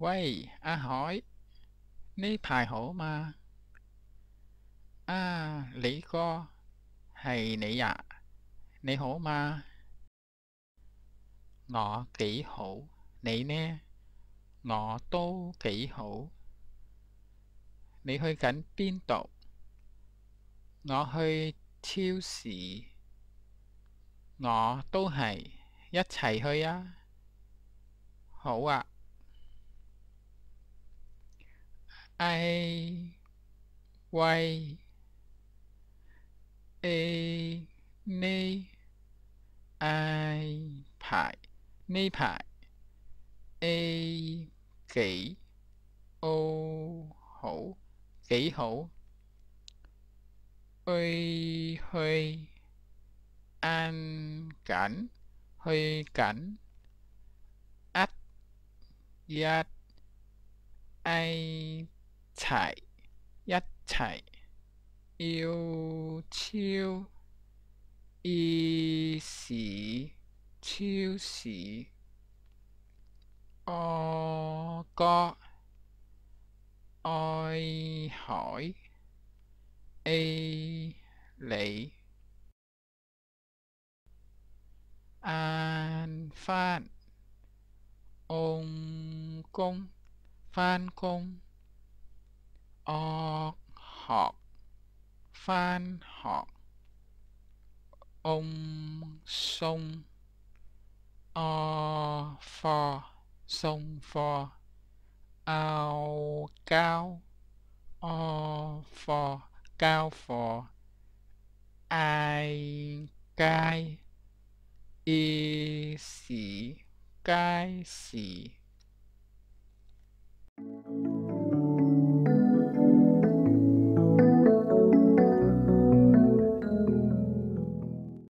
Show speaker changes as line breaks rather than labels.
喂，阿海，呢排好吗？啊，李哥系你呀，你好吗？我几好，你呢？我都几好。你去紧边度？我去超市。我都系一齐去啊。好啊。i, y, a, ni i, phải ni phải a, kỷ o, hữu kỷ hữu hơi huy, an cảnh huy cảnh ách giác ai chạy, chạy, yêu y hỏi, 齊一齊要超意市超市愛國愛海 A an phan ông công phan công o ờ, họ phan họ ông sông o ờ, phò sông phò ao cao o ờ, phò cao phò ai cai y sĩ cai sĩ